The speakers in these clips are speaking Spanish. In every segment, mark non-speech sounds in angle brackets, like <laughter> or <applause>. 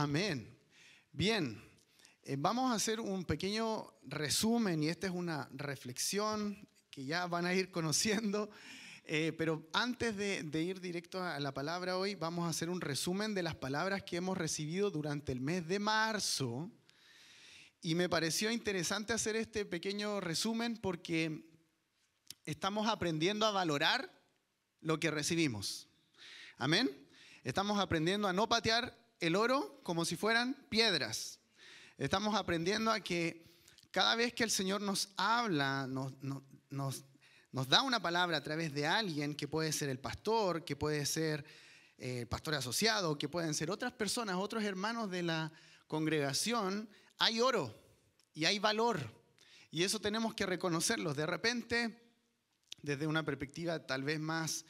Amén. Bien, eh, vamos a hacer un pequeño resumen y esta es una reflexión que ya van a ir conociendo. Eh, pero antes de, ir directo a la palabra hoy, vamos a hacer un resumen de las palabras que hemos recibido durante el mes de marzo. Y me pareció interesante hacer este pequeño resumen porque estamos aprendiendo a valorar lo que recibimos. Amén. Estamos aprendiendo a no patear el oro como si fueran piedras. Estamos aprendiendo a que cada vez que el Señor nos habla, nos, da una palabra a través de alguien, que puede ser el pastor, que puede ser eh, el pastor asociado, que pueden ser otras personas, otros hermanos de la congregación, hay oro y hay valor. Y eso tenemos que reconocerlo. De repente, desde una perspectiva tal vez más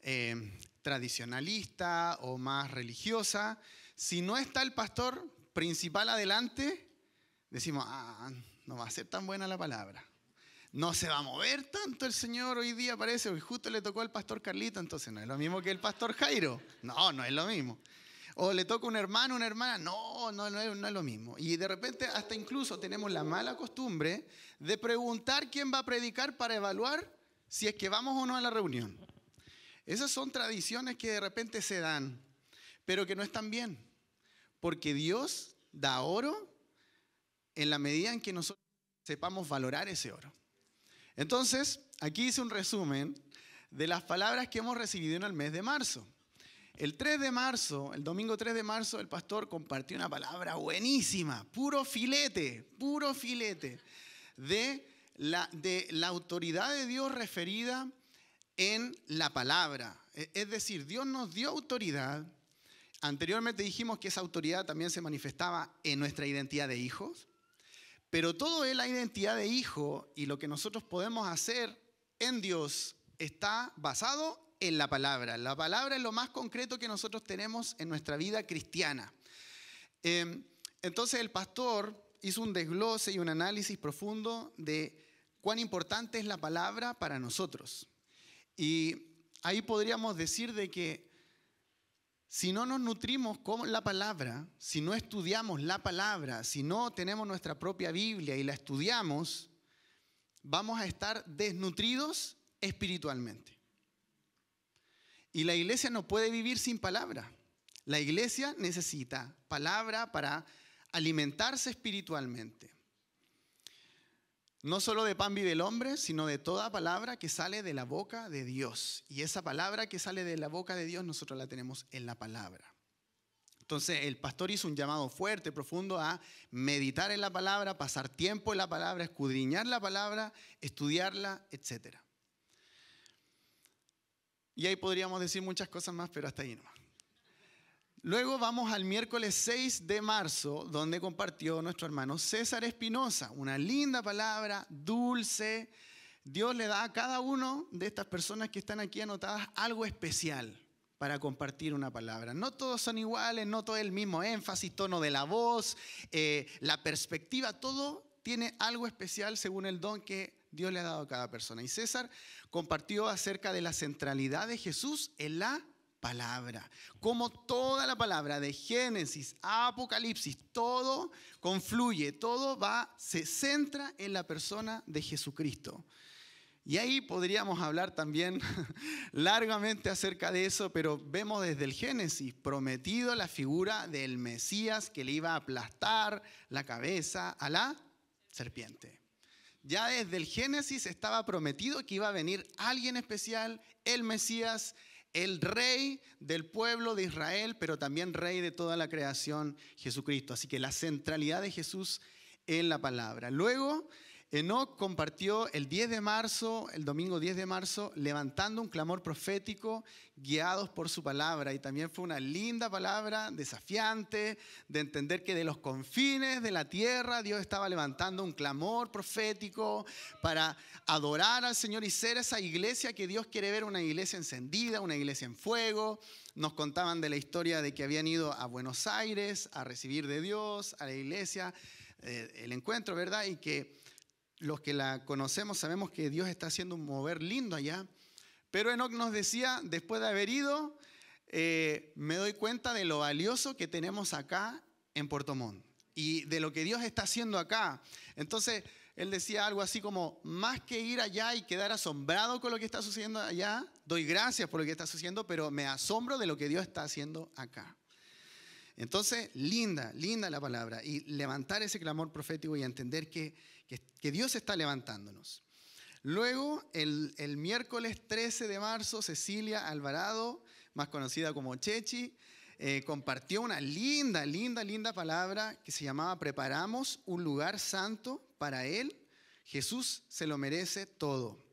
eh, tradicionalista o más religiosa, si no está el pastor principal adelante, decimos, ah, no va a ser tan buena la palabra. No se va a mover tanto el Señor hoy día, parece, hoy justo le tocó al pastor Carlito, entonces no es lo mismo que el pastor Jairo. No, no es lo mismo. O le toca un hermano, una hermana, no, no, no es lo mismo. Y de repente hasta incluso tenemos la mala costumbre de preguntar quién va a predicar para evaluar si es que vamos o no a la reunión. Esas son tradiciones que de repente se dan, pero que no están bien. Porque Dios da oro en la medida en que nosotros sepamos valorar ese oro. Entonces, aquí hice un resumen de las palabras que hemos recibido en el mes de marzo. El 3 de marzo, el domingo 3 de marzo, el pastor compartió una palabra buenísima, puro filete, puro filete, de la, de la autoridad de Dios referida en la palabra. E, es decir, Dios nos dio autoridad Anteriormente dijimos que esa autoridad también se manifestaba en nuestra identidad de hijos, pero todo es la identidad de hijo y lo que nosotros podemos hacer en Dios está basado en la palabra. La palabra es lo más concreto que nosotros tenemos en nuestra vida cristiana. Em, entonces el pastor hizo un desglose y un análisis profundo de cuán importante es la palabra para nosotros. Y ahí podríamos decir de que si no nos nutrimos con la palabra, si no estudiamos la palabra, si no tenemos nuestra propia Biblia y la estudiamos, vamos a estar desnutridos espiritualmente. Y la iglesia no puede vivir sin palabra. La iglesia necesita palabra para alimentarse espiritualmente. No solo de pan vive el hombre, sino de toda palabra que sale de la boca de Dios. Y esa palabra que sale de la boca de Dios nosotros la tenemos en la palabra. Entonces el pastor hizo un llamado fuerte, profundo a meditar en la palabra, pasar tiempo en la palabra, escudriñar la palabra, estudiarla, etc. Y ahí podríamos decir muchas cosas más, pero hasta ahí nomás. Luego vamos al miércoles 6 de marzo, donde compartió nuestro hermano César Espinosa una linda palabra, dulce. Dios le da a cada uno de estas personas que están aquí anotadas algo especial para compartir una palabra. No todos son iguales, no todo el mismo énfasis, tono de la voz, eh, la perspectiva, todo tiene algo especial según el don que Dios le ha dado a cada persona. Y César compartió acerca de la centralidad de Jesús en la palabra. Como toda la palabra de Génesis Apocalipsis, todo confluye, todo va, se centra en la persona de Jesucristo. Y ahí podríamos hablar también <laughs> largamente acerca de eso, pero vemos desde el Génesis prometido la figura del Mesías que le iba a aplastar la cabeza a la serpiente. Ya desde el Génesis estaba prometido que iba a venir alguien especial, el Mesías, el rey del pueblo de Israel, pero también rey de toda la creación, Jesucristo. Así que la centralidad de Jesús en la palabra. Luego Enoch compartió el 10 de marzo, el domingo 10 de marzo, levantando un clamor profético guiados por su palabra. Y también fue una linda palabra, desafiante, de entender que de los confines de la tierra Dios estaba levantando un clamor profético para adorar al Señor y ser esa iglesia que Dios quiere ver, una iglesia encendida, una iglesia en fuego. Nos contaban de la historia de que habían ido a Buenos Aires a recibir de Dios, a la iglesia, eh, el encuentro, ¿verdad? Y que los que la conocemos sabemos que Dios está haciendo un mover lindo allá. Pero Enoch nos decía, después de haber ido, eh, me doy cuenta de lo valioso que tenemos acá en Puerto Montt y de lo que Dios está haciendo acá. Entonces, él decía algo así como, más que ir allá y quedar asombrado con lo que está sucediendo allá, doy gracias por lo que está sucediendo, pero me asombro de lo que Dios está haciendo acá. Entonces, linda, linda la palabra. Y levantar ese clamor profético y entender que que, Dios está levantándonos. Luego, el, miércoles 13 de marzo, Cecilia Alvarado, más conocida como Chechi, eh, compartió una linda, linda, linda palabra que se llamaba Preparamos un lugar santo para Él. Jesús se lo merece todo.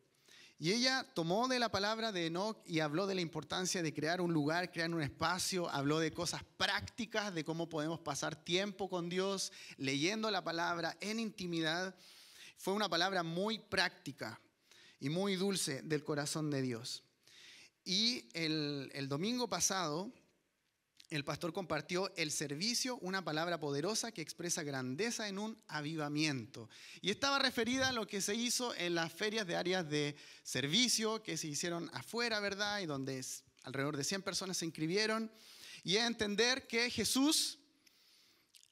Y ella tomó de la palabra de Enoch y habló de la importancia de crear un lugar, crear un espacio, habló de cosas prácticas, de cómo podemos pasar tiempo con Dios, leyendo la palabra en intimidad. Fue una palabra muy práctica y muy dulce del corazón de Dios. Y el, domingo pasado el pastor compartió el servicio, una palabra poderosa que expresa grandeza en un avivamiento. Y estaba referida a lo que se hizo en las ferias de áreas de servicio que se hicieron afuera, ¿verdad? Y donde alrededor de 100 personas se inscribieron. Y a entender que Jesús,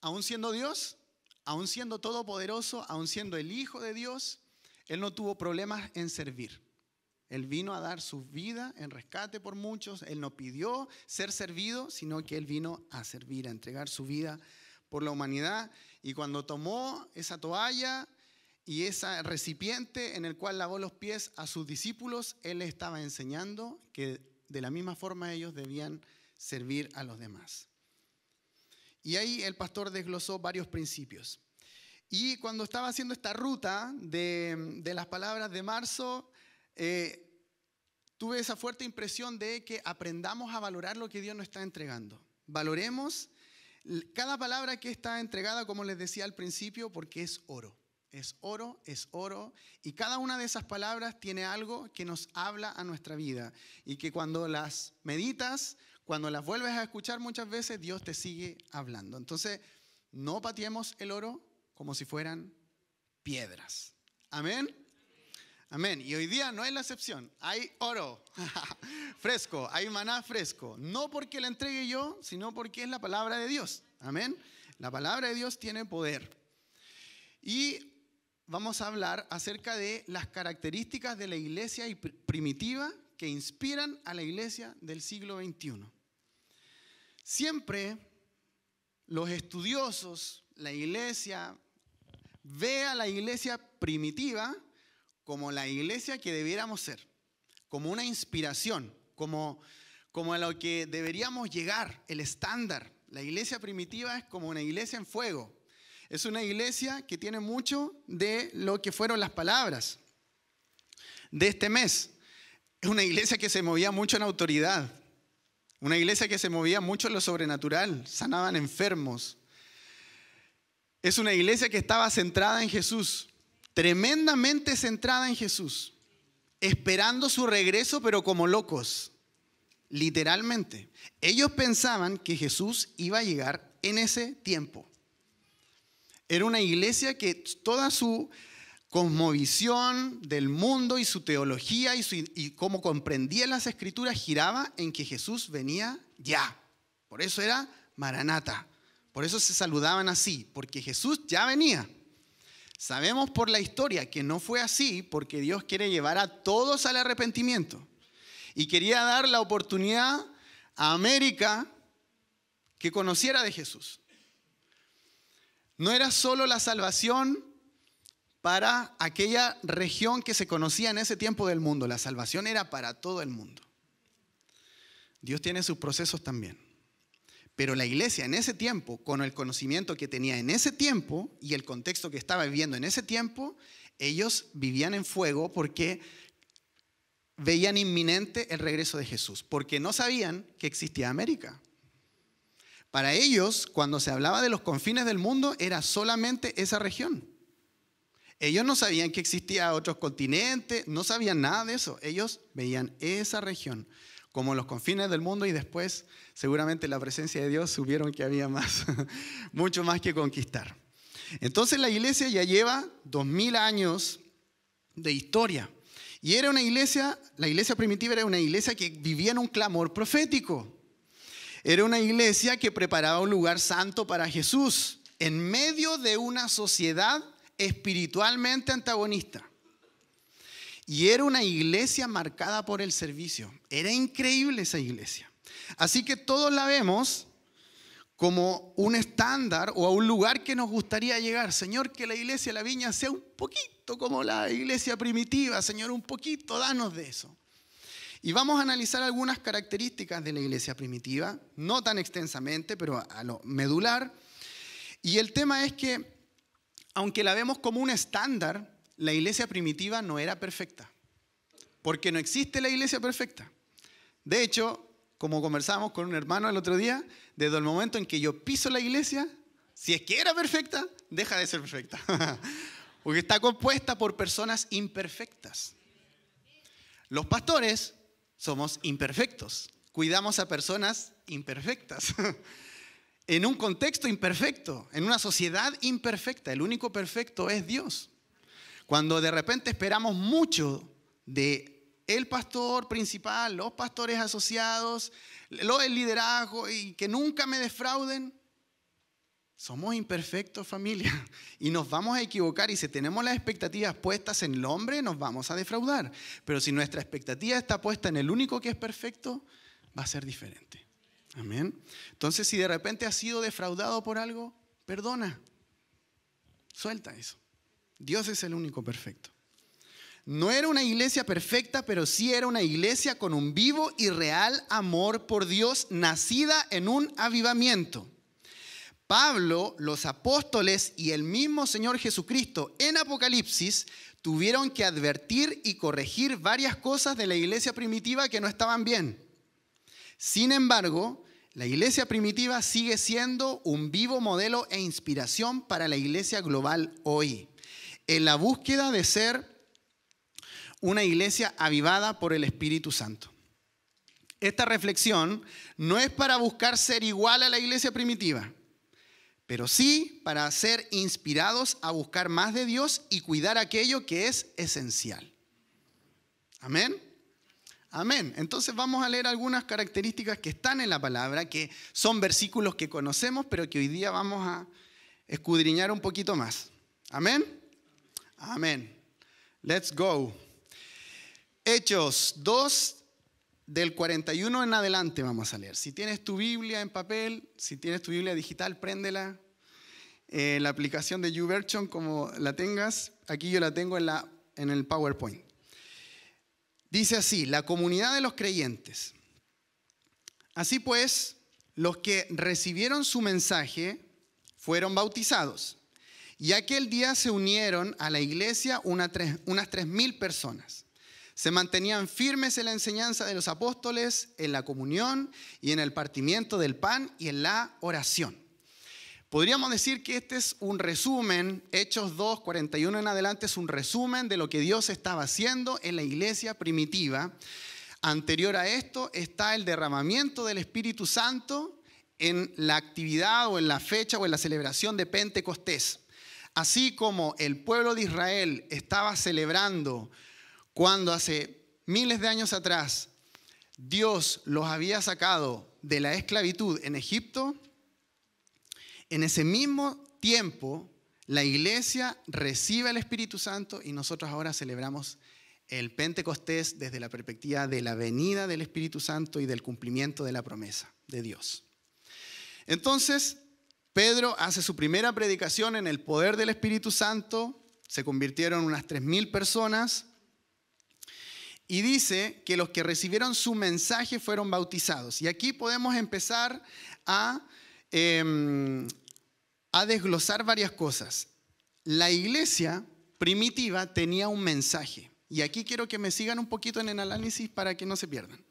aun siendo Dios, aun siendo todopoderoso, aun siendo el Hijo de Dios, Él no tuvo problemas en servir. Él vino a dar su vida en rescate por muchos. Él no pidió ser servido, sino que Él vino a servir, a entregar su vida por la humanidad. Y cuando tomó esa toalla y ese recipiente en el cual lavó los pies a sus discípulos, Él les estaba enseñando que de la misma forma ellos debían servir a los demás. Y ahí el pastor desglosó varios principios. Y cuando estaba haciendo esta ruta de las palabras de marzo, eh, tuve esa fuerte impresión de que aprendamos a valorar lo que Dios nos está entregando. Valoremos cada palabra que está entregada, como les decía al principio, porque es oro. Es oro, es oro. Y cada una de esas palabras tiene algo que nos habla a nuestra vida. Y que cuando las meditas, cuando las vuelves a escuchar muchas veces, Dios te sigue hablando. Entonces, no pateemos el oro como si fueran piedras. Amén. Amén. Y hoy día no es la excepción. Hay oro <laughs> fresco, hay maná fresco. No porque la entregue yo, sino porque es la palabra de Dios. Amén. La palabra de Dios tiene poder. Y vamos a hablar acerca de las características de la iglesia primitiva que inspiran a la iglesia del siglo XXI. Siempre los estudiosos, la iglesia, ve a la iglesia primitiva como la iglesia que debiéramos ser, como una inspiración, como, como a lo que deberíamos llegar, el estándar. La iglesia primitiva es como una iglesia en fuego. Es una iglesia que tiene mucho de lo que fueron las palabras de este mes. Es una iglesia que se movía mucho en autoridad, una iglesia que se movía mucho en lo sobrenatural, sanaban enfermos. Es una iglesia que estaba centrada en Jesús, tremendamente centrada en Jesús, esperando su regreso, pero como locos, literalmente. Ellos pensaban que Jesús iba a llegar en ese tiempo. Era una iglesia que toda su cosmovisión del mundo y su teología y, y cómo comprendía las escrituras giraba en que Jesús venía ya. Por eso era Maranata. Por eso se saludaban así, porque Jesús ya venía. Sabemos por la historia que no fue así porque Dios quiere llevar a todos al arrepentimiento. Y quería dar la oportunidad a América que conociera de Jesús. No era solo la salvación para aquella región que se conocía en ese tiempo del mundo, la salvación era para todo el mundo. Dios tiene sus procesos también. Pero la iglesia en ese tiempo, con el conocimiento que tenía en ese tiempo y el contexto que estaba viviendo en ese tiempo, ellos vivían en fuego porque veían inminente el regreso de Jesús, porque no sabían que existía América. Para ellos, cuando se hablaba de los confines del mundo, era solamente esa región. Ellos no sabían que existía otros continentes, no sabían nada de eso. Ellos veían esa región como los confines del mundo y después seguramente la presencia de Dios supieron que había más, <laughs> mucho más que conquistar. Entonces la iglesia ya lleva dos mil años de historia. Y era una iglesia, la iglesia primitiva era una iglesia que vivía en un clamor profético. Era una iglesia que preparaba un lugar santo para Jesús en medio de una sociedad espiritualmente antagonista. Y era una iglesia marcada por el servicio. Era increíble esa iglesia. Así que todos la vemos como un estándar o a un lugar que nos gustaría llegar. Señor, que la iglesia de la viña sea un poquito como la iglesia primitiva. Señor, un poquito, danos de eso. Y vamos a analizar algunas características de la iglesia primitiva, no tan extensamente, pero a lo medular. Y el tema es que, aunque la vemos como un estándar, la iglesia primitiva no era perfecta, porque no existe la iglesia perfecta. De hecho, como conversamos con un hermano el otro día, desde el momento en que yo piso la iglesia, si es que era perfecta, deja de ser perfecta, <laughs> porque está compuesta por personas imperfectas. Los pastores somos imperfectos, cuidamos a personas imperfectas, <laughs> en un contexto imperfecto, en una sociedad imperfecta, el único perfecto es Dios. Cuando de repente esperamos mucho de el pastor principal, los pastores asociados, lo del liderazgo y que nunca me defrauden, somos imperfectos familia <laughs> y nos vamos a equivocar y si tenemos las expectativas puestas en el hombre nos vamos a defraudar. Pero si nuestra expectativa está puesta en el único que es perfecto, va a ser diferente. Amén. Entonces si de repente has sido defraudado por algo, perdona. Suelta eso. Dios es el único perfecto. No era una iglesia perfecta, pero sí era una iglesia con un vivo y real amor por Dios, nacida en un avivamiento. Pablo, los apóstoles y el mismo Señor Jesucristo en Apocalipsis tuvieron que advertir y corregir varias cosas de la iglesia primitiva que no estaban bien. Sin embargo, la iglesia primitiva sigue siendo un vivo modelo e inspiración para la iglesia global hoy en la búsqueda de ser una iglesia avivada por el Espíritu Santo. Esta reflexión no es para buscar ser igual a la iglesia primitiva, pero sí para ser inspirados a buscar más de Dios y cuidar aquello que es esencial. Amén. Amén. Entonces vamos a leer algunas características que están en la palabra, que son versículos que conocemos, pero que hoy día vamos a escudriñar un poquito más. Amén. Amén. Let's go. Hechos 2 del 41 en adelante vamos a leer. Si tienes tu Biblia en papel, si tienes tu Biblia digital, préndela. Eh, la aplicación de YouVersion, como la tengas, aquí yo la tengo la, en el PowerPoint. Dice así, la comunidad de los creyentes. Así pues, los que recibieron su mensaje fueron bautizados y aquel día se unieron a la iglesia unas tres mil personas. Se mantenían firmes en la enseñanza de los apóstoles, en la comunión y en el partimiento del pan y en la oración. Podríamos decir que este es un resumen, Hechos 2, 41 en adelante, es un resumen de lo que Dios estaba haciendo en la iglesia primitiva. Anterior a esto está el derramamiento del Espíritu Santo en la actividad o en la fecha o en la celebración de Pentecostés. Así como el pueblo de Israel estaba celebrando cuando hace miles de años atrás Dios los había sacado de la esclavitud en Egipto, en ese mismo tiempo la iglesia recibe el Espíritu Santo y nosotros ahora celebramos el Pentecostés desde la perspectiva de la venida del Espíritu Santo y del cumplimiento de la promesa de Dios. Entonces, Pedro hace su primera predicación en el poder del Espíritu Santo, se convirtieron unas 3.000 personas, y dice que los que recibieron su mensaje fueron bautizados. Y aquí podemos empezar a, em, a desglosar varias cosas. La iglesia primitiva tenía un mensaje, y aquí quiero que me sigan un poquito en el análisis para que no se pierdan.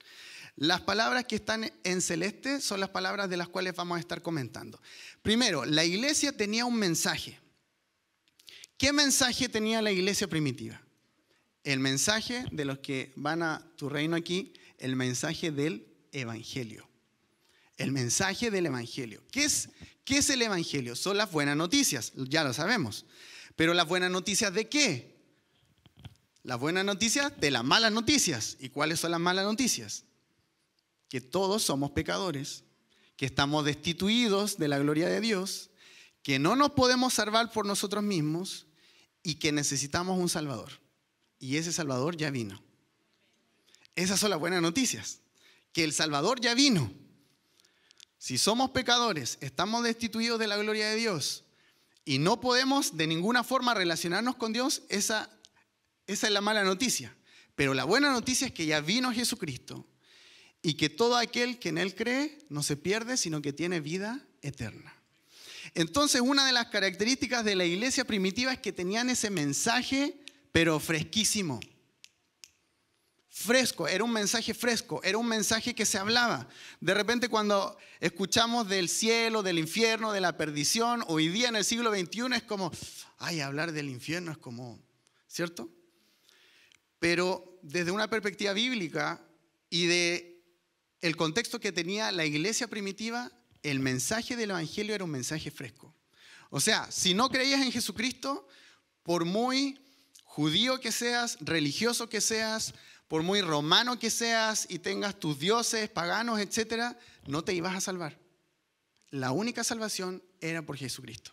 Las palabras que están en celeste son las palabras de las cuales vamos a estar comentando. Primero, la iglesia tenía un mensaje. ¿Qué mensaje tenía la iglesia primitiva? El mensaje de los que van a tu reino aquí, el mensaje del Evangelio. El mensaje del Evangelio. ¿Qué es, qué es el Evangelio? Son las buenas noticias, ya lo sabemos. Pero las buenas noticias de qué? Las buenas noticias de las malas noticias. ¿Y cuáles son las malas noticias? que todos somos pecadores, que estamos destituidos de la gloria de Dios, que no nos podemos salvar por nosotros mismos y que necesitamos un Salvador. Y ese Salvador ya vino. Esas son las buenas noticias, que el Salvador ya vino. Si somos pecadores, estamos destituidos de la gloria de Dios y no podemos de ninguna forma relacionarnos con Dios, esa, esa es la mala noticia. Pero la buena noticia es que ya vino Jesucristo y que todo aquel que en Él cree no se pierde, sino que tiene vida eterna. Entonces, una de las características de la iglesia primitiva es que tenían ese mensaje, pero fresquísimo. Fresco, era un mensaje fresco, era un mensaje que se hablaba. De repente cuando escuchamos del cielo, del infierno, de la perdición, hoy día en el siglo XXI es como, ay, hablar del infierno es como, ¿cierto? Pero desde una perspectiva bíblica y de el contexto que tenía la iglesia primitiva, el mensaje del Evangelio era un mensaje fresco. O sea, si no creías en Jesucristo, por muy judío que seas, religioso que seas, por muy romano que seas y tengas tus dioses paganos, etc., no te ibas a salvar. La única salvación era por Jesucristo.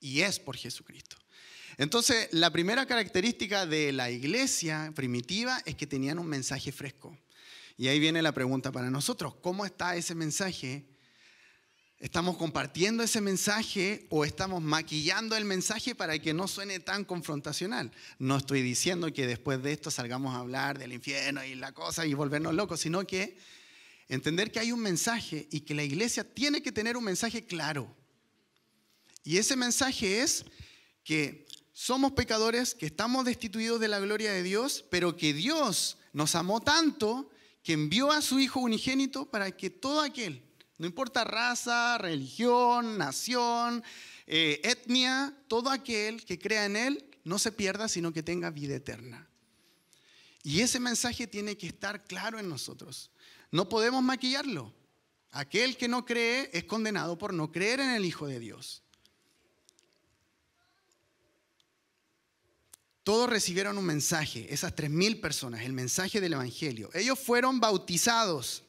Y es por Jesucristo. Entonces, la primera característica de la iglesia primitiva es que tenían un mensaje fresco. Y ahí viene la pregunta para nosotros, ¿cómo está ese mensaje? ¿Estamos compartiendo ese mensaje o estamos maquillando el mensaje para que no suene tan confrontacional? No estoy diciendo que después de esto salgamos a hablar del infierno y la cosa y volvernos locos, sino que entender que hay un mensaje y que la iglesia tiene que tener un mensaje claro. Y ese mensaje es que somos pecadores, que estamos destituidos de la gloria de Dios, pero que Dios nos amó tanto que envió a su Hijo unigénito para que todo aquel, no importa raza, religión, nación, eh, etnia, todo aquel que crea en Él, no se pierda, sino que tenga vida eterna. Y ese mensaje tiene que estar claro en nosotros. No podemos maquillarlo. Aquel que no cree es condenado por no creer en el Hijo de Dios. Todos recibieron un mensaje, esas tres mil personas, el mensaje del Evangelio. Ellos fueron bautizados.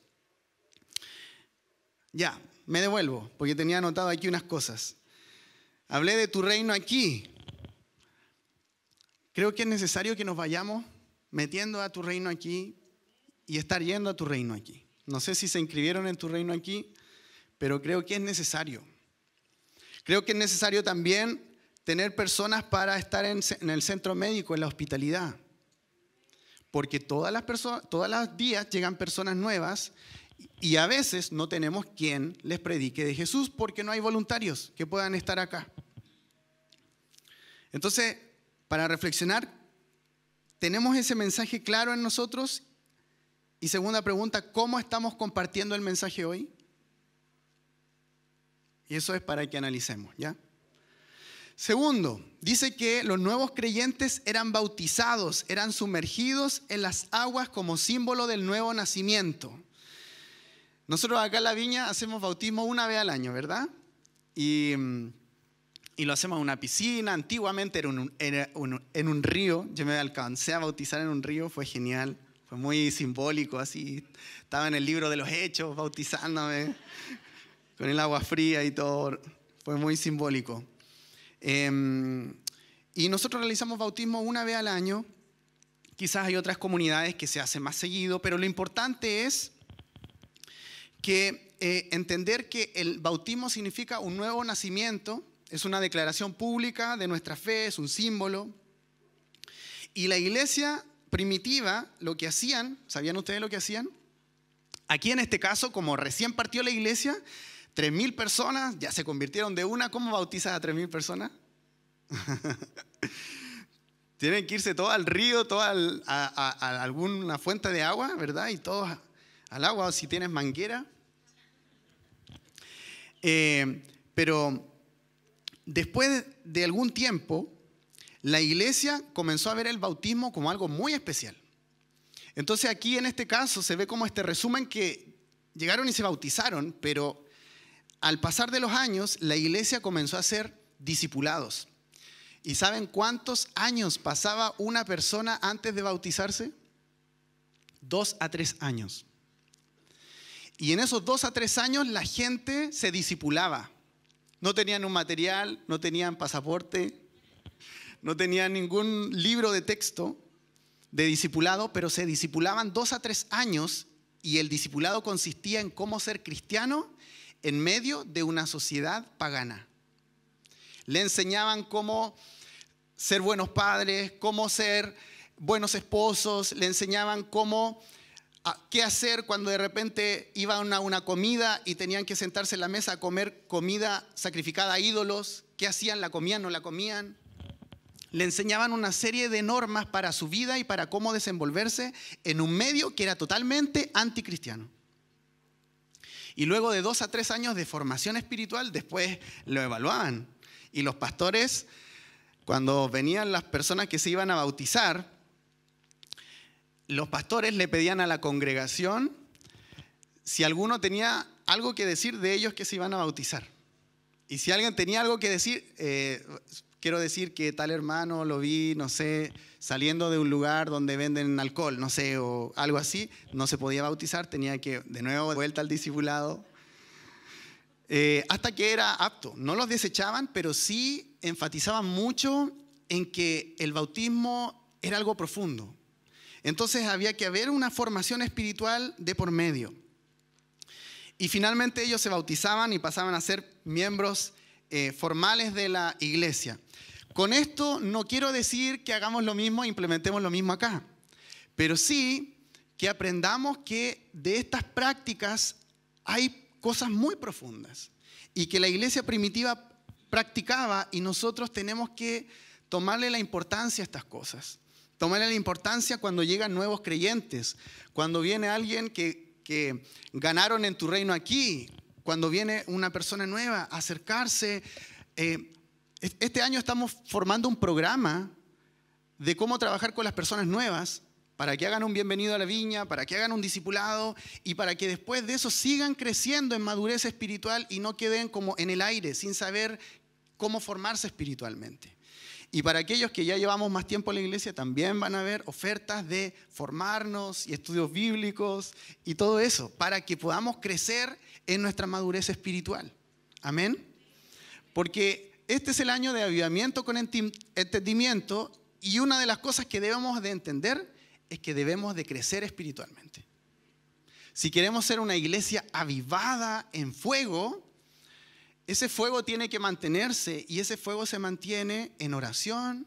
Ya, me devuelvo, porque tenía anotado aquí unas cosas. Hablé de tu reino aquí. Creo que es necesario que nos vayamos metiendo a tu reino aquí y estar yendo a tu reino aquí. No sé si se inscribieron en tu reino aquí, pero creo que es necesario. Creo que es necesario también tener personas para estar en, el centro médico, en la hospitalidad. Porque todas las personas, todas las días llegan personas nuevas y a veces no tenemos quien les predique de Jesús porque no hay voluntarios que puedan estar acá. Entonces, para reflexionar, ¿tenemos ese mensaje claro en nosotros? Y segunda pregunta, ¿cómo estamos compartiendo el mensaje hoy? Y eso es para que analicemos, ¿ya? Segundo, dice que los nuevos creyentes eran bautizados, eran sumergidos en las aguas como símbolo del nuevo nacimiento. Nosotros acá en la viña hacemos bautismo una vez al año, ¿verdad? Y, lo hacemos en una piscina, antiguamente era, en un río, yo me alcancé a bautizar en un río, fue genial, fue muy simbólico, así, estaba en el libro de los hechos bautizándome con el agua fría y todo, fue muy simbólico. Em, y nosotros realizamos bautismo una vez al año. Quizás hay otras comunidades que se hacen más seguido, pero lo importante es que eh, entender que el bautismo significa un nuevo nacimiento, es una declaración pública de nuestra fe, es un símbolo. Y la iglesia primitiva, lo que hacían, ¿sabían ustedes lo que hacían? Aquí en este caso, como recién partió la iglesia, ¿Tres mil personas? ¿Ya se convirtieron de una? ¿Cómo bautizas a tres mil personas? <laughs> Tienen que irse todos al río, toda a, alguna fuente de agua, ¿verdad? Y todos al agua, si tienes manguera. Eh, pero después de algún tiempo, la iglesia comenzó a ver el bautismo como algo muy especial. Entonces aquí en este caso se ve como este resumen que llegaron y se bautizaron, pero al pasar de los años, la iglesia comenzó a ser discipulados. ¿Y saben cuántos años pasaba una persona antes de bautizarse? Dos a tres años. Y en esos dos a tres años la gente se disipulaba. No tenían un material, no tenían pasaporte, no tenían ningún libro de texto de discipulado, pero se disipulaban dos a tres años y el discipulado consistía en cómo ser cristiano en medio de una sociedad pagana. Le enseñaban cómo ser buenos padres, cómo ser buenos esposos, le enseñaban cómo ah, qué hacer cuando de repente iban a una comida y tenían que sentarse en la mesa a comer comida sacrificada a ídolos, qué hacían, la comían, no la comían. Le enseñaban una serie de normas para su vida y para cómo desenvolverse en un medio que era totalmente anticristiano. Y luego de dos a tres años de formación espiritual, después lo evaluaban. Y los pastores, cuando venían las personas que se iban a bautizar, los pastores le pedían a la congregación si alguno tenía algo que decir de ellos que se iban a bautizar. Y si alguien tenía algo que decir, eh, quiero decir que tal hermano lo vi, no sé, saliendo de un lugar donde venden alcohol, no sé, o algo así, no se podía bautizar, tenía que de nuevo vuelta al discipulado, eh, hasta que era apto. No los desechaban, pero sí enfatizaban mucho en que el bautismo era algo profundo. Entonces había que haber una formación espiritual de por medio. Y finalmente ellos se bautizaban y pasaban a ser miembros eh, formales de la iglesia. Con esto no quiero decir que hagamos lo mismo e implementemos lo mismo acá, pero sí que aprendamos que de estas prácticas hay cosas muy profundas y que la iglesia primitiva practicaba y nosotros tenemos que tomarle la importancia a estas cosas. Tomarle la importancia cuando llegan nuevos creyentes, cuando viene alguien que ganaron en tu reino aquí, cuando viene una persona nueva, acercarse. Eh, este año estamos formando un programa de cómo trabajar con las personas nuevas para que hagan un bienvenido a la viña, para que hagan un discipulado y para que después de eso sigan creciendo en madurez espiritual y no queden como en el aire sin saber cómo formarse espiritualmente. Y para aquellos que ya llevamos más tiempo en la iglesia, también van a haber ofertas de formarnos y estudios bíblicos y todo eso, para que podamos crecer en nuestra madurez espiritual. Amén. Porque este es el año de avivamiento con entendimiento y una de las cosas que debemos de entender es que debemos de crecer espiritualmente. Si queremos ser una iglesia avivada en fuego, ese fuego tiene que mantenerse y ese fuego se mantiene en oración,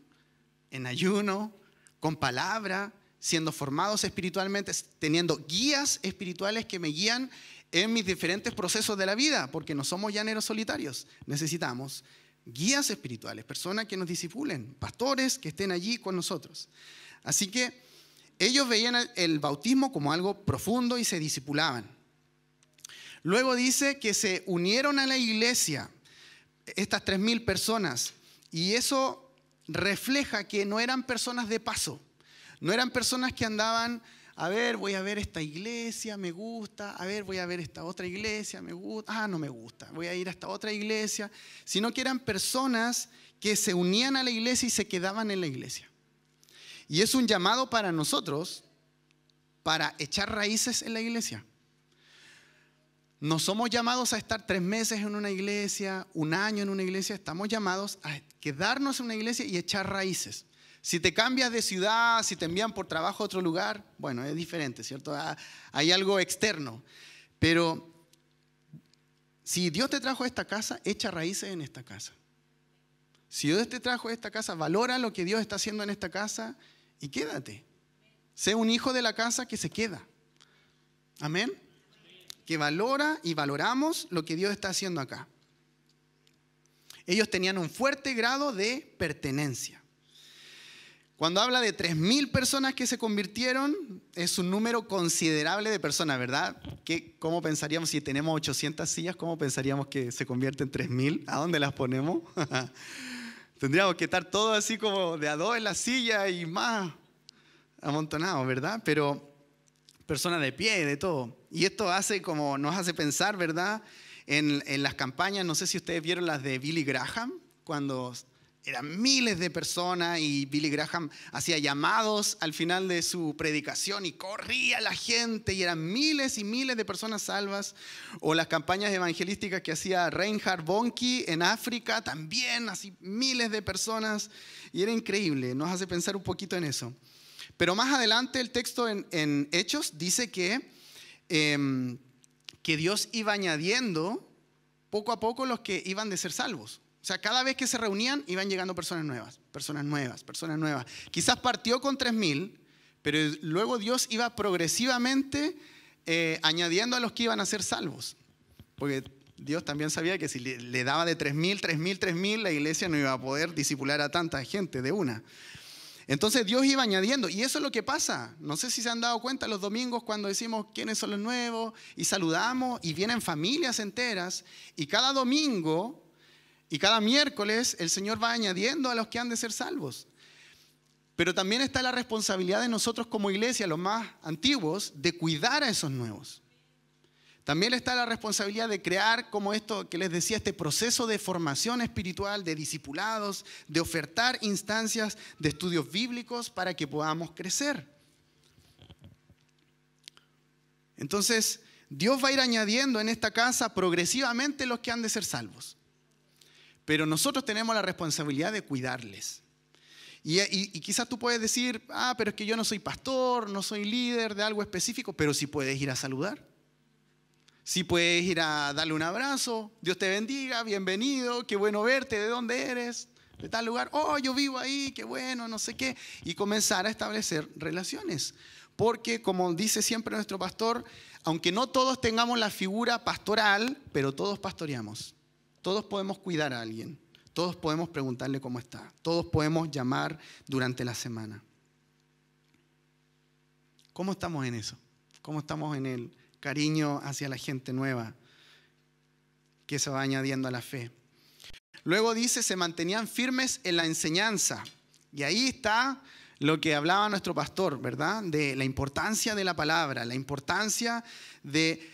en ayuno, con palabra, siendo formados espiritualmente, teniendo guías espirituales que me guían en mis diferentes procesos de la vida, porque no somos llaneros solitarios. Necesitamos guías espirituales, personas que nos disipulen, pastores que estén allí con nosotros. Así que ellos veían el bautismo como algo profundo y se disipulaban. Luego dice que se unieron a la iglesia estas 3.000 personas y eso refleja que no eran personas de paso, no eran personas que andaban a ver, voy a ver esta iglesia, me gusta, a ver, voy a ver esta otra iglesia, me gusta, ah, no me gusta, voy a ir a esta otra iglesia, sino que eran personas que se unían a la iglesia y se quedaban en la iglesia. Y es un llamado para nosotros para echar raíces en la iglesia. No somos llamados a estar tres meses en una iglesia, un año en una iglesia, estamos llamados a quedarnos en una iglesia y echar raíces. Si te cambias de ciudad, si te envían por trabajo a otro lugar, bueno, es diferente, ¿cierto? Ah, hay algo externo. Pero si Dios te trajo a esta casa, echa raíces en esta casa. Si Dios te trajo a esta casa, valora lo que Dios está haciendo en esta casa y quédate. Sé un hijo de la casa que se queda. Amén. Que valora y valoramos lo que Dios está haciendo acá. Ellos tenían un fuerte grado de pertenencia. Cuando habla de 3.000 personas que se convirtieron, es un número considerable de personas, ¿verdad? ¿Qué, ¿Cómo pensaríamos si tenemos 800 sillas? ¿Cómo pensaríamos que se convierten 3.000? ¿A dónde las ponemos? <laughs> Tendríamos que estar todos así como de a dos en la silla y más amontonados, ¿verdad? Pero personas de pie, de todo. Y esto hace como, nos hace pensar, ¿verdad? en las campañas, no sé si ustedes vieron las de Billy Graham, cuando eran miles de personas y Billy Graham hacía llamados al final de su predicación y corría la gente y eran miles y miles de personas salvas. O las campañas evangelísticas que hacía Reinhard Bonnke en África, también así miles de personas. Y era increíble, nos hace pensar un poquito en eso. Pero más adelante el texto en, Hechos dice que, em, que Dios iba añadiendo poco a poco los que iban de ser salvos. O sea, cada vez que se reunían iban llegando personas nuevas, personas nuevas, personas nuevas. Quizás partió con 3.000, pero luego Dios iba progresivamente eh, añadiendo a los que iban a ser salvos. Porque Dios también sabía que si le daba de 3.000, 3.000, 3.000, la iglesia no iba a poder disipular a tanta gente de una. Entonces Dios iba añadiendo, y eso es lo que pasa. No sé si se han dado cuenta los domingos cuando decimos quiénes son los nuevos y saludamos y vienen familias enteras, y cada domingo y cada miércoles el Señor va añadiendo a los que han de ser salvos. Pero también está la responsabilidad de nosotros como iglesia, los más antiguos, de cuidar a esos nuevos. También está la responsabilidad de crear, como esto que les decía, este proceso de formación espiritual, de discipulados, de ofertar instancias de estudios bíblicos para que podamos crecer. Entonces, Dios va a ir añadiendo en esta casa progresivamente los que han de ser salvos. Pero nosotros tenemos la responsabilidad de cuidarles. Y, quizás tú puedes decir, ah, pero es que yo no soy pastor, no soy líder de algo específico, pero sí puedes ir a saludar. Sí puedes ir a darle un abrazo, Dios te bendiga, bienvenido, qué bueno verte, ¿de dónde eres? De tal lugar, oh, yo vivo ahí, qué bueno, no sé qué. Y comenzar a establecer relaciones. Porque como dice siempre nuestro pastor, aunque no todos tengamos la figura pastoral, pero todos pastoreamos. Todos podemos cuidar a alguien, todos podemos preguntarle cómo está, todos podemos llamar durante la semana. ¿Cómo estamos en eso? ¿Cómo estamos en el cariño hacia la gente nueva que se va añadiendo a la fe? Luego dice, se mantenían firmes en la enseñanza. Y ahí está lo que hablaba nuestro pastor, ¿verdad? De la importancia de la palabra, la importancia de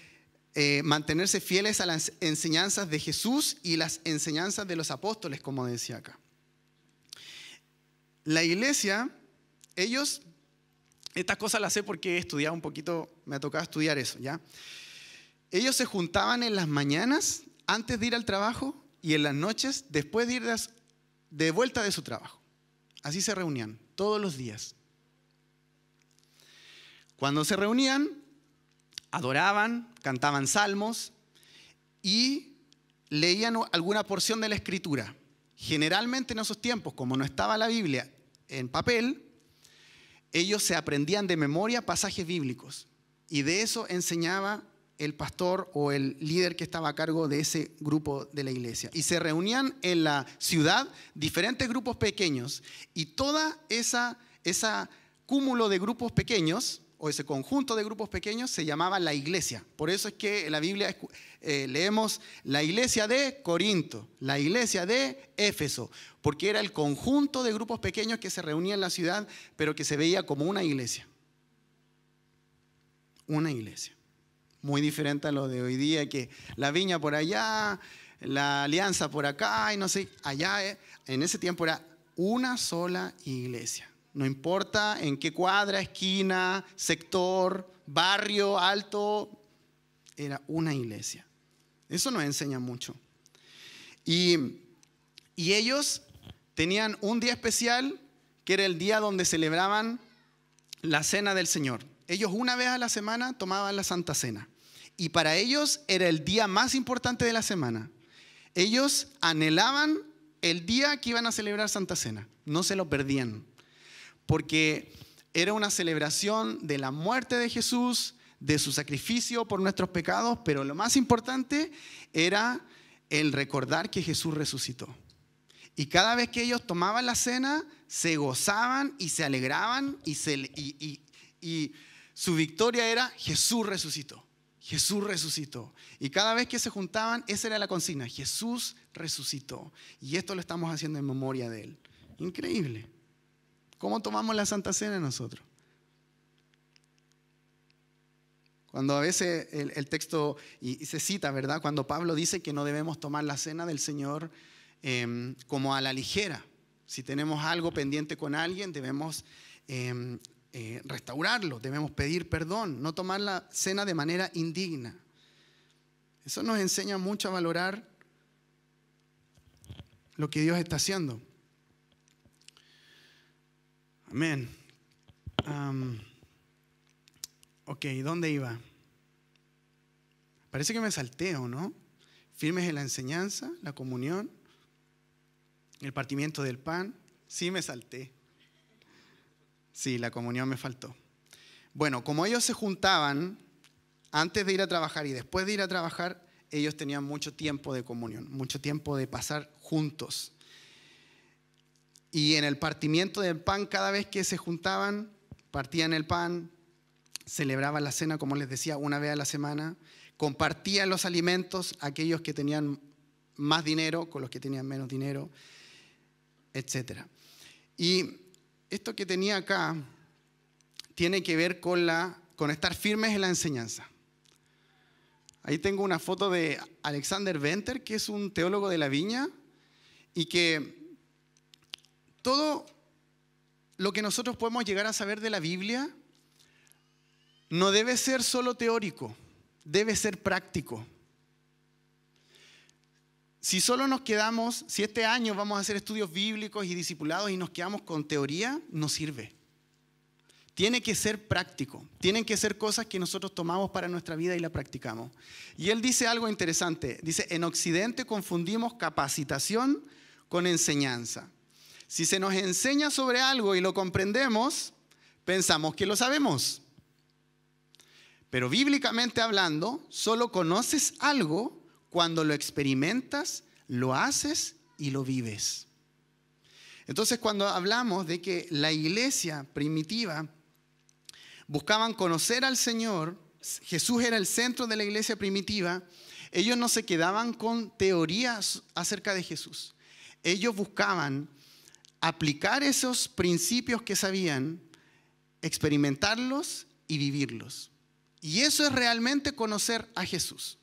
eh, mantenerse fieles a las enseñanzas de Jesús y las enseñanzas de los apóstoles, como decía acá. La iglesia, ellos, estas cosas las sé porque he estudiado un poquito, me ha tocado estudiar eso, ¿ya? Ellos se juntaban en las mañanas antes de ir al trabajo y en las noches después de ir de vuelta de su trabajo. Así se reunían todos los días. Cuando se reunían, adoraban, cantaban salmos y leían alguna porción de la escritura. Generalmente en esos tiempos, como no estaba la Biblia en papel, ellos se aprendían de memoria pasajes bíblicos y de eso enseñaba el pastor o el líder que estaba a cargo de ese grupo de la iglesia. Y se reunían en la ciudad diferentes grupos pequeños y toda esa cúmulo de grupos pequeños o ese conjunto de grupos pequeños se llamaba la iglesia. Por eso es que en la Biblia eh, leemos la iglesia de Corinto, la iglesia de Éfeso, porque era el conjunto de grupos pequeños que se reunían en la ciudad, pero que se veía como una iglesia. Una iglesia. Muy diferente a lo de hoy día, que la viña por allá, la alianza por acá, y no sé, allá eh, en ese tiempo era una sola iglesia. No importa en qué cuadra, esquina, sector, barrio, alto, era una iglesia. Eso nos enseña mucho. Y, y ellos tenían un día especial, que era el día donde celebraban la cena del Señor. Ellos una vez a la semana tomaban la Santa Cena. Y para ellos era el día más importante de la semana. Ellos anhelaban el día que iban a celebrar Santa Cena. No se lo perdían porque era una celebración de la muerte de Jesús, de su sacrificio por nuestros pecados, pero lo más importante era el recordar que Jesús resucitó. Y cada vez que ellos tomaban la cena, se gozaban y se alegraban y, su victoria era Jesús resucitó. Jesús resucitó. Y cada vez que se juntaban, esa era la consigna. Jesús resucitó. Y esto lo estamos haciendo en memoria de Él. Increíble. ¿Cómo tomamos la Santa Cena nosotros? Cuando a veces el, texto y, se cita, ¿verdad? Cuando Pablo dice que no debemos tomar la cena del Señor em, como a la ligera. Si tenemos algo pendiente con alguien, debemos em, eh, restaurarlo, debemos pedir perdón, no tomar la cena de manera indigna. Eso nos enseña mucho a valorar lo que Dios está haciendo. Amén. ok, ¿dónde iba? Parece que me salteo, ¿no? Firmes en la enseñanza, la comunión, el partimiento del pan. Sí, me salté. Sí, la comunión me faltó. Bueno, como ellos se juntaban antes de ir a trabajar y después de ir a trabajar, ellos tenían mucho tiempo de comunión, mucho tiempo de pasar juntos. Y en el partimiento del pan, cada vez que se juntaban, partían el pan, celebraban la cena, como les decía, una vez a la semana, compartían los alimentos, aquellos que tenían más dinero con los que tenían menos dinero, etc. Y esto que tenía acá tiene que ver con, la, con estar firmes en la enseñanza. Ahí tengo una foto de Alexander Venter, que es un teólogo de la viña, y que todo lo que nosotros podemos llegar a saber de la Biblia no debe ser solo teórico, debe ser práctico. Si solo nos quedamos, si este año vamos a hacer estudios bíblicos y discipulados y nos quedamos con teoría, no sirve. Tiene que ser práctico, tienen que ser cosas que nosotros tomamos para nuestra vida y la practicamos. Y él dice algo interesante, dice, en Occidente confundimos capacitación con enseñanza. Si se nos enseña sobre algo y lo comprendemos, pensamos que lo sabemos. Pero bíblicamente hablando, solo conoces algo cuando lo experimentas, lo haces y lo vives. Entonces cuando hablamos de que la iglesia primitiva buscaban conocer al Señor, Jesús era el centro de la iglesia primitiva, ellos no se quedaban con teorías acerca de Jesús. Ellos buscaban aplicar esos principios que sabían, experimentarlos y vivirlos. Y eso es realmente conocer a Jesús.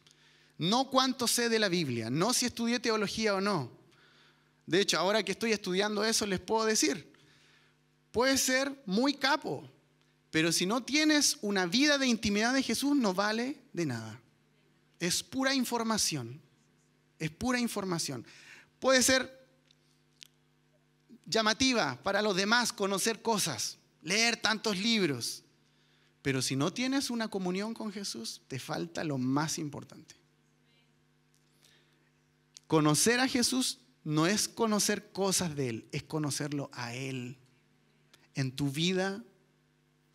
No cuánto sé de la Biblia, no si estudié teología o no. De hecho, ahora que estoy estudiando eso, les puedo decir, puede ser muy capo, pero si no tienes una vida de intimidad de Jesús, no vale de nada. Es pura información, es pura información. Puede ser llamativa para los demás conocer cosas, leer tantos libros. Pero si no tienes una comunión con Jesús, te falta lo más importante. Conocer a Jesús no es conocer cosas de Él, es conocerlo a Él. En tu vida,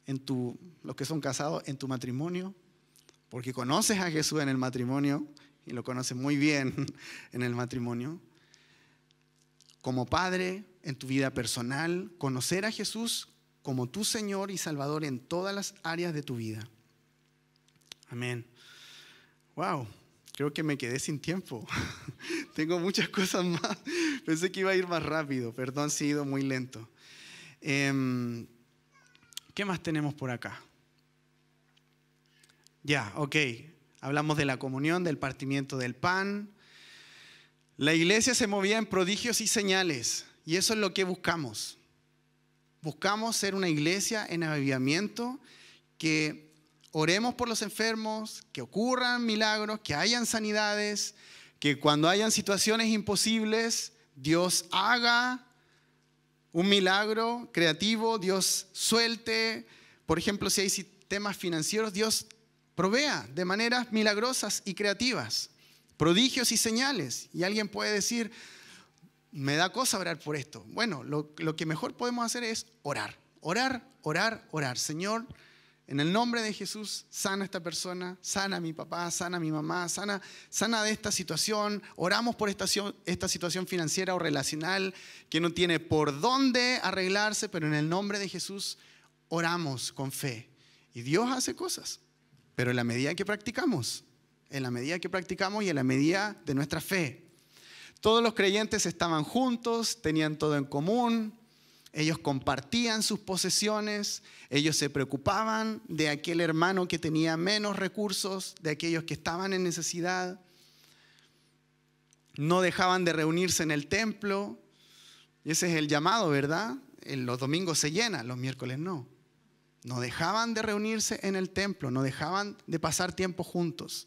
en tu, los que son casados, en tu matrimonio, porque conoces a Jesús en el matrimonio y lo conoces muy bien <laughs> en el matrimonio. Como padre, en tu vida personal, conocer a Jesús como tu Señor y Salvador en todas las áreas de tu vida. Amén. Wow, creo que me quedé sin tiempo. <laughs> Tengo muchas cosas más. <laughs> Pensé que iba a ir más rápido. Perdón si he ido muy lento. Em, ¿Qué más tenemos por acá? Ya, ok. Hablamos de la comunión, del partimiento del pan. La iglesia se movía en prodigios y señales. Y eso es lo que buscamos. Buscamos ser una iglesia en avivamiento que oremos por los enfermos, que ocurran milagros, que hayan sanidades, que cuando hayan situaciones imposibles, Dios haga un milagro creativo, Dios suelte, por ejemplo, si hay sistemas financieros, Dios provea de maneras milagrosas y creativas, prodigios y señales. Y alguien puede decir, me da cosa orar por esto. Bueno, lo, que mejor podemos hacer es orar, orar, orar, orar. Señor, en el nombre de Jesús, sana esta persona, sana a mi papá, sana a mi mamá, sana, sana de esta situación. Oramos por esta, esta situación financiera o relacional que no tiene por dónde arreglarse, pero en el nombre de Jesús oramos con fe. Y Dios hace cosas, pero en la medida que practicamos, en la medida que practicamos y en la medida de nuestra fe. Todos los creyentes estaban juntos, tenían todo en común, ellos compartían sus posesiones, ellos se preocupaban de aquel hermano que tenía menos recursos, de aquellos que estaban en necesidad. No dejaban de reunirse en el templo. Y ese es el llamado, ¿verdad? Los domingos se llena, los miércoles no. No dejaban de reunirse en el templo, no dejaban de pasar tiempo juntos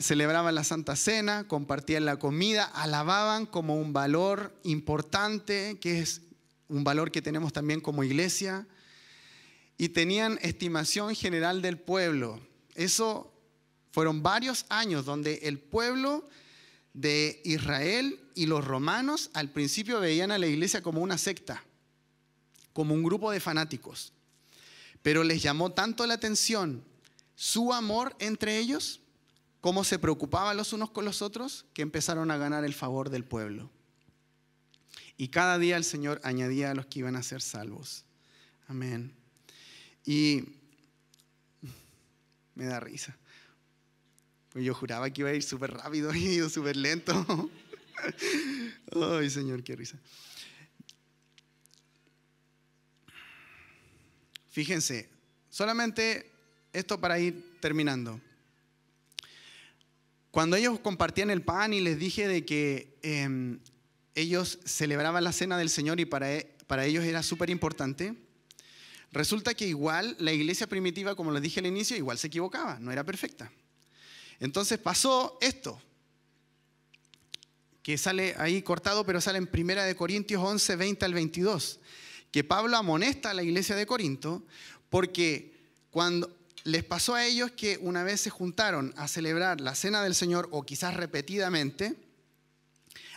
celebraban la Santa Cena, compartían la comida, alababan como un valor importante, que es un valor que tenemos también como iglesia, y tenían estimación general del pueblo. Eso fueron varios años donde el pueblo de Israel y los romanos al principio veían a la iglesia como una secta, como un grupo de fanáticos, pero les llamó tanto la atención su amor entre ellos cómo se preocupaban los unos con los otros, que empezaron a ganar el favor del pueblo. Y cada día el Señor añadía a los que iban a ser salvos. Amén. Y me da risa. Pues yo juraba que iba a ir súper rápido <laughs> y iba súper lento. Ay, Señor, qué risa. Fíjense, solamente esto para ir terminando. Cuando ellos compartían el pan y les dije de que em, ellos celebraban la cena del Señor y para, e, para ellos era súper importante, resulta que igual la iglesia primitiva, como les dije al inicio, igual se equivocaba, no era perfecta. Entonces pasó esto, que sale ahí cortado, pero sale en Primera de Corintios 11, 20 al 22, que Pablo amonesta a la iglesia de Corinto porque cuando les pasó a ellos que una vez se juntaron a celebrar la cena del Señor, o quizás repetidamente,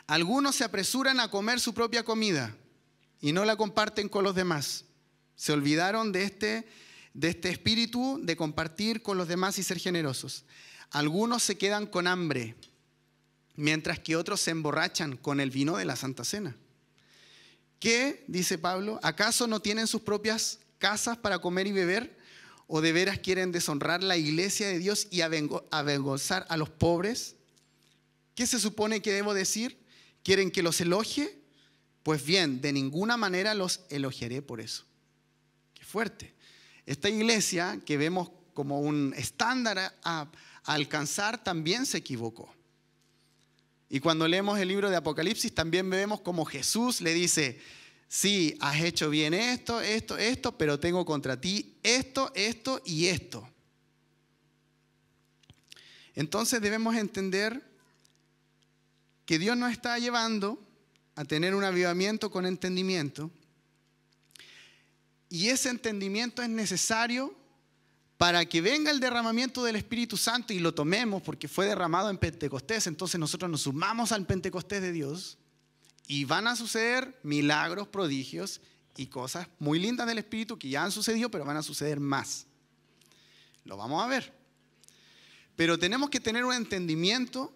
algunos se apresuran a comer su propia comida y no la comparten con los demás. Se olvidaron de este, de este espíritu de compartir con los demás y ser generosos. Algunos se quedan con hambre, mientras que otros se emborrachan con el vino de la Santa Cena. ¿Qué, dice Pablo, acaso no tienen sus propias casas para comer y beber? ¿O de veras quieren deshonrar la iglesia de Dios y avergonzar a los pobres? ¿Qué se supone que debo decir? ¿Quieren que los elogie? Pues bien, de ninguna manera los elogiaré por eso. Qué fuerte. Esta iglesia que vemos como un estándar a, alcanzar también se equivocó. Y cuando leemos el libro de Apocalipsis también vemos como Jesús le dice, sí, has hecho bien esto, esto, esto, pero tengo contra ti esto, esto y esto. Entonces debemos entender que Dios nos está llevando a tener un avivamiento con entendimiento. Y ese entendimiento es necesario para que venga el derramamiento del Espíritu Santo y lo tomemos porque fue derramado en Pentecostés. Entonces nosotros nos sumamos al Pentecostés de Dios y van a suceder milagros, prodigios y cosas muy lindas del Espíritu que ya han sucedido, pero van a suceder más. Lo vamos a ver. Pero tenemos que tener un entendimiento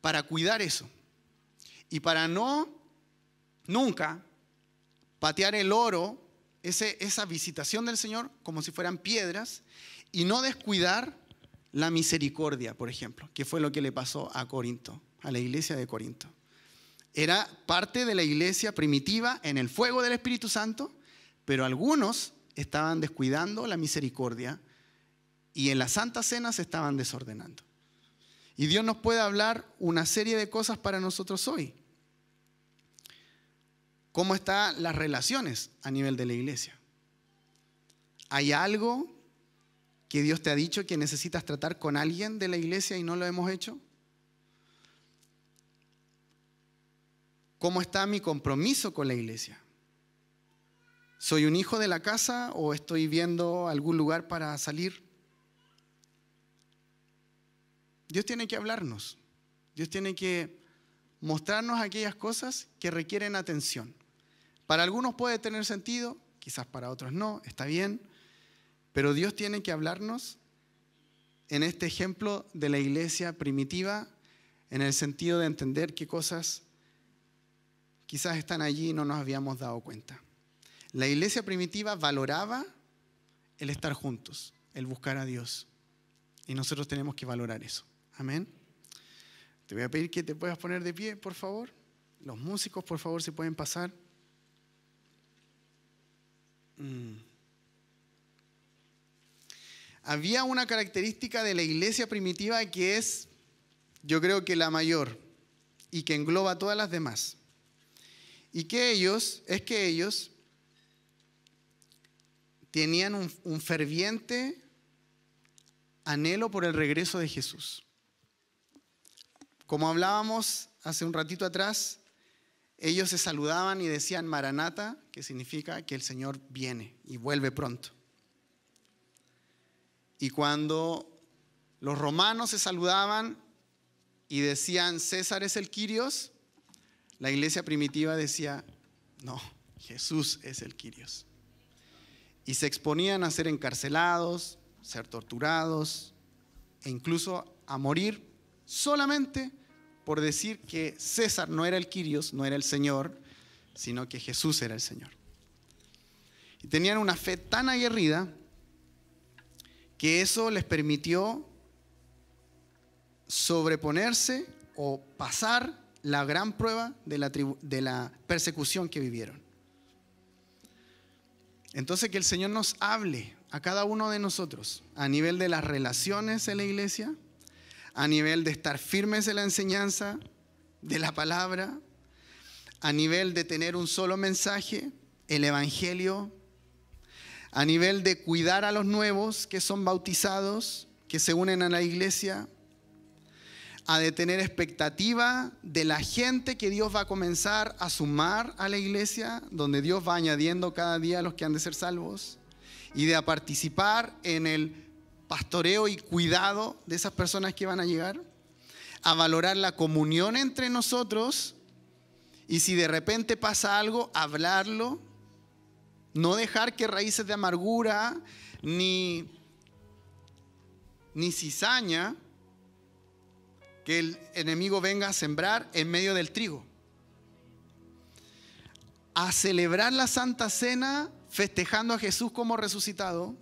para cuidar eso. Y para no, nunca, patear el oro, ese, esa visitación del Señor, como si fueran piedras, y no descuidar la misericordia, por ejemplo, que fue lo que le pasó a Corinto, a la iglesia de Corinto era parte de la iglesia primitiva en el fuego del Espíritu Santo, pero algunos estaban descuidando la misericordia y en las santas cenas estaban desordenando. Y Dios nos puede hablar una serie de cosas para nosotros hoy. ¿Cómo están las relaciones a nivel de la iglesia? ¿Hay algo que Dios te ha dicho que necesitas tratar con alguien de la iglesia y no lo hemos hecho? ¿Cómo está mi compromiso con la iglesia? ¿Soy un hijo de la casa o estoy viendo algún lugar para salir? Dios tiene que hablarnos. Dios tiene que mostrarnos aquellas cosas que requieren atención. Para algunos puede tener sentido, quizás para otros no, está bien, pero Dios tiene que hablarnos en este ejemplo de la iglesia primitiva en el sentido de entender qué cosas quizás están allí y no nos habíamos dado cuenta. La iglesia primitiva valoraba el estar juntos, el buscar a Dios. Y nosotros tenemos que valorar eso. Amén. Te voy a pedir que te puedas poner de pie, por favor. Los músicos, por favor, se pueden pasar. Mm. Había una característica de la iglesia primitiva que es, yo creo que la mayor y que engloba a todas las demás. Y que ellos, es que ellos tenían un, ferviente anhelo por el regreso de Jesús. Como hablábamos hace un ratito atrás, ellos se saludaban y decían Maranata, que significa que el Señor viene y vuelve pronto. Y cuando los romanos se saludaban y decían César es el Quirios, la iglesia primitiva decía, no, Jesús es el Quirios. Y se exponían a ser encarcelados, ser torturados e incluso a morir solamente por decir que César no era el Quirios, no era el Señor, sino que Jesús era el Señor. Y tenían una fe tan aguerrida que eso les permitió sobreponerse o pasar la gran prueba de la, persecución que vivieron. Entonces que el Señor nos hable a cada uno de nosotros a nivel de las relaciones en la iglesia, a nivel de estar firmes en la enseñanza, de la palabra, a nivel de tener un solo mensaje, el Evangelio, a nivel de cuidar a los nuevos que son bautizados, que se unen a la iglesia, a de tener expectativa de la gente que Dios va a comenzar a sumar a la iglesia, donde Dios va añadiendo cada día a los que han de ser salvos, y de a participar en el pastoreo y cuidado de esas personas que van a llegar, a valorar la comunión entre nosotros, y si de repente pasa algo, hablarlo, no dejar que raíces de amargura ni, ni cizaña, que el enemigo venga a sembrar en medio del trigo. A celebrar la Santa Cena festejando a Jesús como resucitado,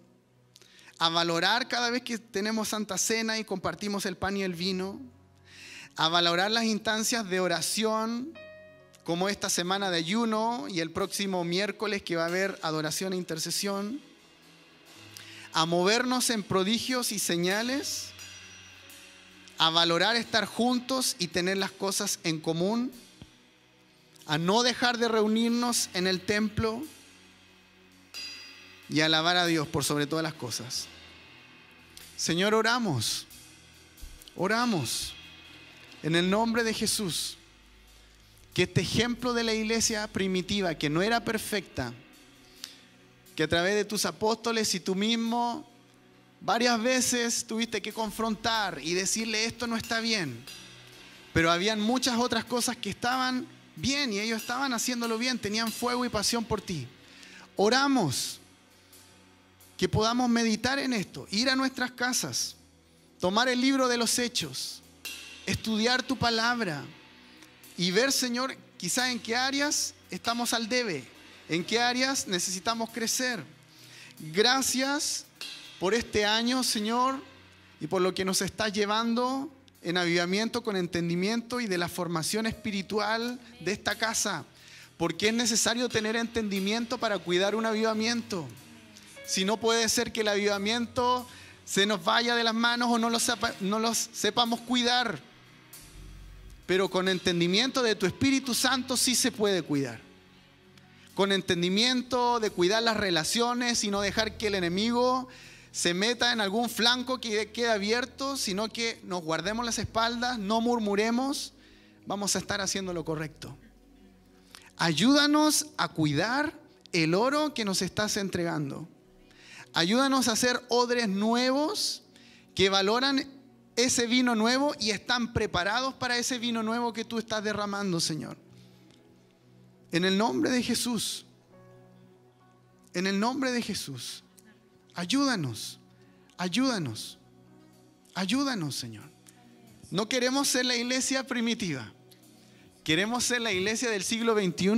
a valorar cada vez que tenemos Santa Cena y compartimos el pan y el vino, a valorar las instancias de oración como esta semana de ayuno y el próximo miércoles que va a haber adoración e intercesión, a movernos en prodigios y señales a valorar estar juntos y tener las cosas en común, a no dejar de reunirnos en el templo y alabar a Dios por sobre todas las cosas. Señor, oramos, oramos en el nombre de Jesús, que este ejemplo de la iglesia primitiva, que no era perfecta, que a través de tus apóstoles y tú mismo Varias veces tuviste que confrontar y decirle esto no está bien. Pero habían muchas otras cosas que estaban bien y ellos estaban haciéndolo bien, tenían fuego y pasión por ti. Oramos que podamos meditar en esto, ir a nuestras casas, tomar el libro de los hechos, estudiar tu palabra y ver, Señor, quizá en qué áreas estamos al debe, en qué áreas necesitamos crecer. Gracias por este año, Señor, y por lo que nos estás llevando en avivamiento con entendimiento y de la formación espiritual de esta casa. Porque es necesario tener entendimiento para cuidar un avivamiento. Si no puede ser que el avivamiento se nos vaya de las manos o no lo sepamos cuidar. Pero con entendimiento de tu Espíritu Santo sí se puede cuidar. Con entendimiento de cuidar las relaciones y no dejar que el enemigo se meta en algún flanco que quede abierto, sino que nos guardemos las espaldas, no murmuremos, vamos a estar haciendo lo correcto. Ayúdanos a cuidar el oro que nos estás entregando. Ayúdanos a hacer odres nuevos que valoran ese vino nuevo y están preparados para ese vino nuevo que tú estás derramando, Señor. En el nombre de Jesús. En el nombre de Jesús. Ayúdanos, ayúdanos, ayúdanos, Señor. No queremos ser la iglesia primitiva. Queremos ser la iglesia del siglo XXI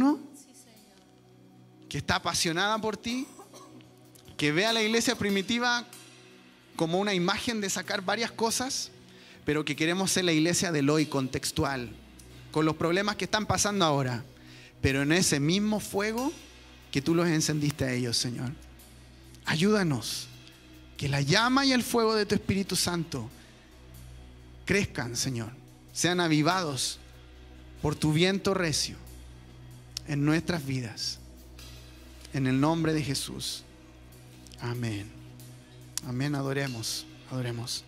que está apasionada por ti, que vea a la iglesia primitiva como una imagen de sacar varias cosas, pero que queremos ser la iglesia del hoy contextual, con los problemas que están pasando ahora, pero en ese mismo fuego que tú los encendiste a ellos, Señor. Ayúdanos que la llama y el fuego de tu Espíritu Santo crezcan, Señor, sean avivados por tu viento recio en nuestras vidas. En el nombre de Jesús. Amén. Amén, adoremos, adoremos.